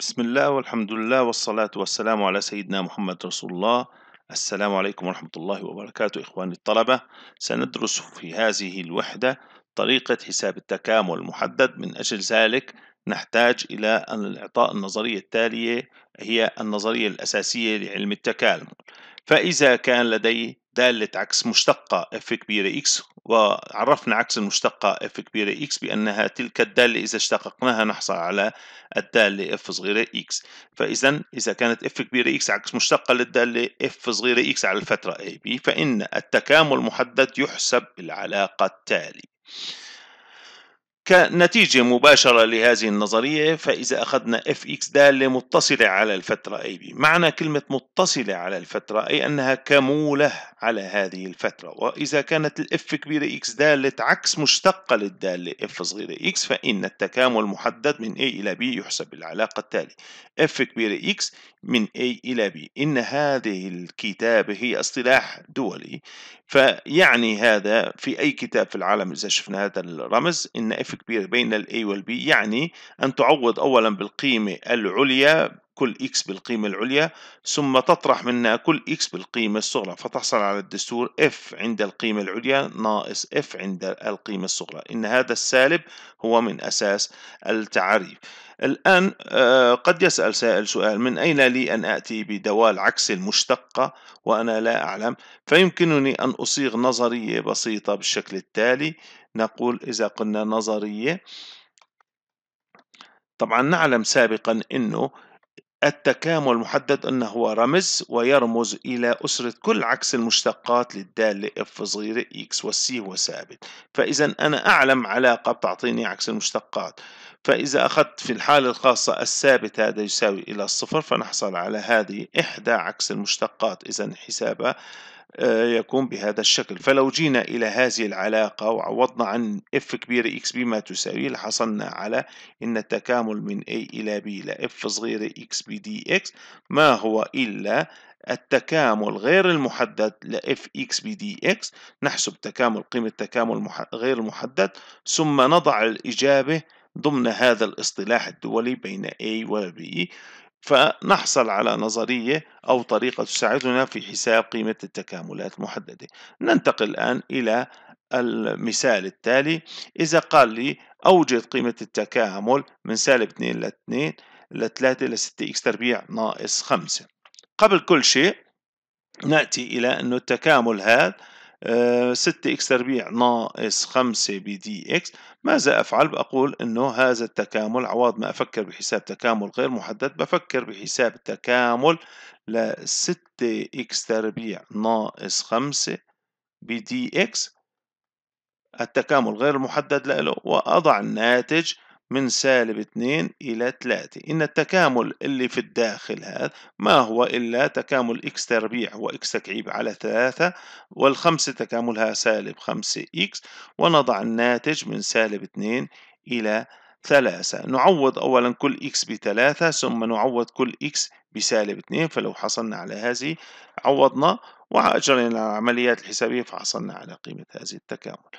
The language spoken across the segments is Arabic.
بسم الله والحمد لله والصلاة والسلام على سيدنا محمد رسول الله السلام عليكم ورحمة الله وبركاته إخواني الطلبة سندرس في هذه الوحدة طريقة حساب التكامل المحدد من أجل ذلك نحتاج إلى أن الإعطاء النظرية التالية هي النظرية الأساسية لعلم التكامل فإذا كان لدي دالة عكس مشتقة f كبيرة x وعرفنا عكس المشتقة f كبيرة x بأنها تلك الدالة إذا اشتققناها نحصل على الدالة f صغيرة x فإذا إذا كانت f كبيرة x عكس مشتقة للدالة f صغيرة x على الفترة AB فإن التكامل المحدد يحسب بالعلاقة التالية كنتيجة مباشرة لهذه النظرية فإذا أخذنا fx دالة متصلة على الفترة AB معنى كلمة متصلة على الفترة أي أنها كمولة على هذه الفترة وإذا كانت الإف كبيرة إكس دالة عكس مشتقة للدالة إف صغيرة إكس فإن التكامل المحدد من A إلى B يحسب بالعلاقة التالي إف كبيرة إكس من A إلى B إن هذه الكتابة هي اصطلاح دولي فيعني هذا في أي كتاب في العالم إذا شفنا هذا الرمز إن إف كبيرة بين ال A وال B يعني أن تعوض أولا بالقيمة العليا كل x بالقيمة العليا ثم تطرح منها كل x بالقيمة الصغرى فتحصل على الدستور f عند القيمة العليا ناقص f عند القيمة الصغرى إن هذا السالب هو من أساس التعريف الآن آه، قد يسأل سائل سؤال من أين لي أن أتي بدوال عكس المشتقة وأنا لا أعلم فيمكنني أن أصيغ نظرية بسيطة بالشكل التالي نقول إذا قلنا نظرية طبعا نعلم سابقا أنه التكامل محدد أنه هو رمز ويرمز إلى أسرة كل عكس المشتقات للدالة F صغيرة X والسي هو ثابت فإذا أنا أعلم علاقة بتعطيني عكس المشتقات فإذا أخذت في الحالة الخاصة الثابت هذا يساوي إلى الصفر فنحصل على هذه إحدى عكس المشتقات إذا حسابها آه، يكون بهذا الشكل فلو جينا إلى هذه العلاقة وعوضنا عن F كبيرة X ما تساوي لحصلنا على أن التكامل من A إلى B إلى F صغيرة X B X ما هو إلا التكامل غير المحدد ل D X نحسب تكامل قيمة تكامل غير المحدد ثم نضع الإجابة ضمن هذا الاصطلاح الدولي بين A و B فنحصل على نظرية أو طريقة تساعدنا في حساب قيمة التكاملات المحددة ننتقل الآن إلى المثال التالي إذا قال لي أوجد قيمة التكامل من سالب 2 ل 2 ل 3 ل 6 إكس تربيع ناقص 5 قبل كل شيء نأتي إلى أن التكامل هذا 6 آه، إكس تربيع ناقص 5 دي إكس ماذا أفعل؟ بقول إنه هذا التكامل عوض ما أفكر بحساب تكامل غير محدد بفكر بحساب تكامل ل 6 إكس تربيع ناقص 5 دي إكس التكامل غير محدد له وأضع الناتج من سالب 2 إلى 3 إن التكامل اللي في الداخل هذا ما هو إلا تكامل x تربيع X تكعيب على 3 والخمسة تكاملها سالب 5 x ونضع الناتج من سالب 2 إلى 3 ثلاثة نعوض أولا كل x بثلاثة ثم نعوض كل x بسالب 2 فلو حصلنا على هذه عوضنا وأجرينا العمليات الحسابية فحصلنا على قيمة هذه التكامل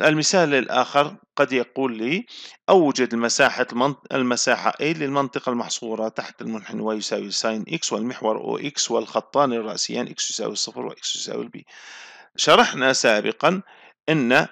المثال الآخر قد يقول لي أوجد المساحة المساحة A للمنطقة المحصورة تحت المنحنى y يساوي ساين x والمحور OX والخطان الرأسيان x يساوي الصفر و x يساوي b شرحنا سابقا أن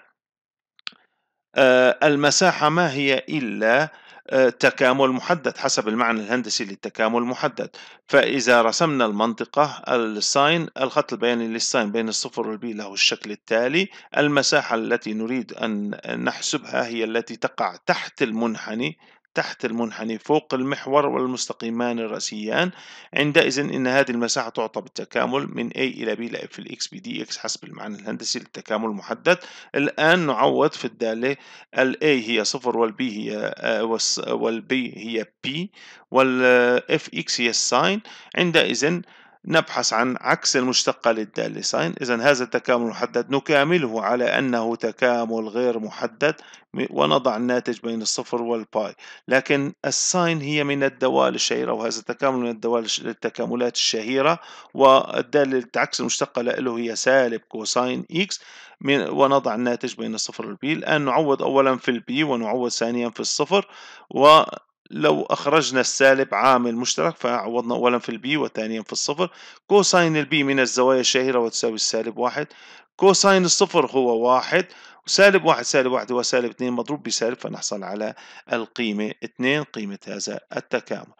آه، المساحة ما هي إلا آه، تكامل محدد حسب المعنى الهندسي للتكامل المحدد فإذا رسمنا المنطقة الساين الخط البياني للساين بين الصفر والبي له الشكل التالي المساحة التي نريد أن نحسبها هي التي تقع تحت المنحني تحت المنحني فوق المحور والمستقيمان الرأسيان عندئذ إن هذه المساحة تعطى بالتكامل من A إلى B إلى F X B D X حسب المعنى الهندسي للتكامل المحدد الآن نعوض في الدالة ال A هي صفر وال B هي آه، وال B هي P وال F X هي الساين عندئذ نبحث عن عكس المشتقة للدالة ساين إذا هذا التكامل المحدد نكامله على أنه تكامل غير محدد ونضع الناتج بين الصفر والباي لكن الساين هي من الدوال الشهيرة وهذا التكامل من الدوال التكاملات الشهيرة والدالة العكس المشتقة له هي سالب كوساين إكس من ونضع الناتج بين الصفر والبي الآن نعوض أولا في البي ونعوض ثانيا في الصفر و لو أخرجنا السالب عامل مشترك فعوضنا أولا في البي وثانيا في الصفر كوساين البي من الزوايا الشهيرة وتساوي السالب واحد كوساين الصفر هو واحد وسالب واحد سالب واحد هو سالب اثنين مضروب بسالب فنحصل على القيمة اثنين قيمة هذا التكامل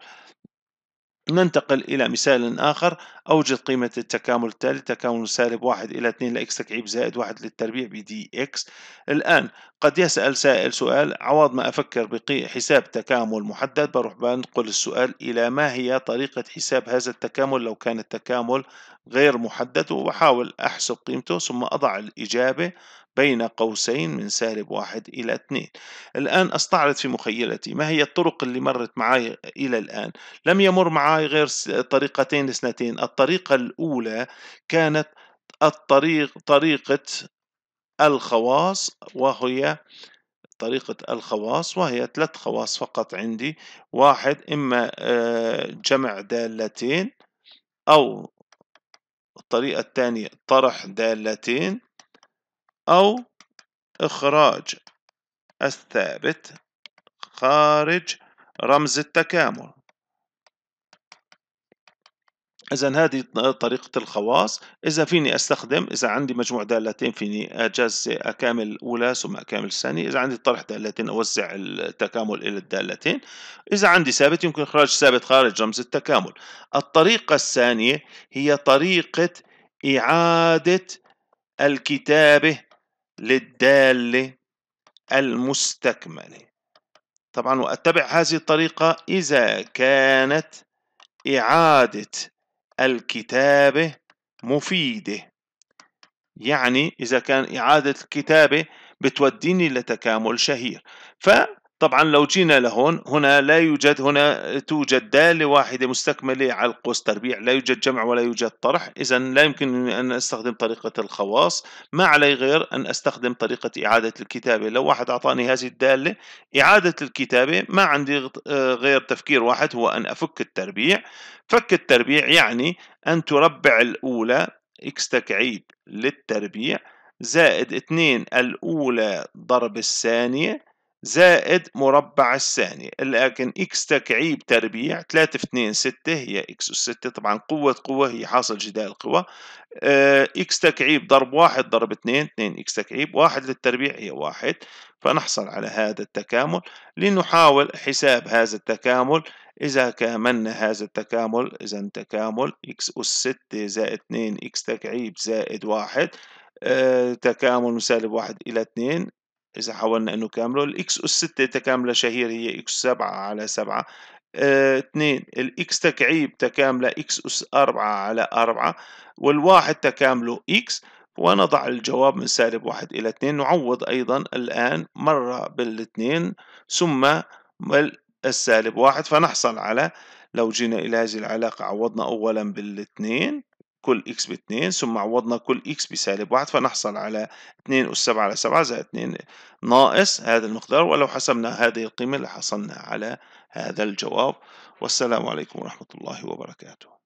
ننتقل إلى مثال آخر أوجد قيمة التكامل التالي تكامل سالب واحد إلى 2 لإكس تكعيب زائد واحد للتربيع بدي إكس الآن قد يسأل سائل سؤال عوض ما أفكر بحساب تكامل محدد بروح بنقل السؤال إلى ما هي طريقة حساب هذا التكامل لو كان التكامل غير محدد وأحاول أحسب قيمته ثم أضع الإجابة بين قوسين من سالب واحد إلى اثنين الآن أستعرض في مخيلتي ما هي الطرق اللي مرت معي إلى الآن لم يمر معي غير طريقتين اثنتين الطريقة الأولى كانت الطريق طريقة الخواص وهي طريقة الخواص وهي ثلاث خواص فقط عندي واحد إما آه، جمع دالتين أو الطريقة الثانية طرح دالتين أو إخراج الثابت خارج رمز التكامل إذا هذه طريقة الخواص إذا فيني أستخدم إذا عندي مجموع دالتين فيني أجزء أكامل أولى ثم أكامل الثانيه إذا عندي طرح دالتين أوزع التكامل إلى الدالتين إذا عندي ثابت يمكن إخراج ثابت خارج رمز التكامل الطريقة الثانية هي طريقة إعادة الكتابة للدالة المستكملة طبعا وأتبع هذه الطريقة إذا كانت إعادة الكتابة مفيدة يعني إذا كان إعادة الكتابة بتوديني لتكامل شهير ف طبعا لو جينا لهون هنا لا يوجد هنا توجد دالة واحدة مستكملة على القوس تربيع لا يوجد جمع ولا يوجد طرح إذا لا يمكن أن أستخدم طريقة الخواص ما علي غير أن أستخدم طريقة إعادة الكتابة لو واحد أعطاني هذه الدالة إعادة الكتابة ما عندي غير تفكير واحد هو أن أفك التربيع فك التربيع يعني أن تربع الأولى إكس تكعيب للتربيع زائد 2 الأولى ضرب الثانية زائد مربع الثاني لكن اكس تكعيب تربيع 3 في 2 6 هي اكس اس 6 طبعا قوة قوة هي حاصل جدال قوى اكس آه، تكعيب ضرب واحد ضرب اثنين اثنين اكس تكعيب واحد للتربيع هي واحد فنحصل على هذا التكامل لنحاول حساب هذا التكامل إذا كاملنا هذا التكامل إذا تكامل اكس أس ستة زائد اثنين اكس تكعيب زائد واحد آه، تكامل مسالب 1 واحد إلى اثنين إذا حاولنا أنه كامله الإكس أس 6 تكاملة شهير هي إكس 7 على 7 آه، اثنين اه الإكس تكعيب تكاملة إكس أس 4 على 4 والواحد تكامله إكس ونضع الجواب من سالب واحد إلى اثنين نعوض أيضا الآن مرة بالاثنين ثم السالب واحد فنحصل على لو جينا إلى هذه العلاقة عوضنا أولا بالاثنين كل ب2 ثم عوضنا كل x بسالب 1 فنحصل على 2 أس 7 على 7 زائد 2 ناقص هذا المقدار ولو حسبنا هذه القيمة لحصلنا على هذا الجواب والسلام عليكم ورحمة الله وبركاته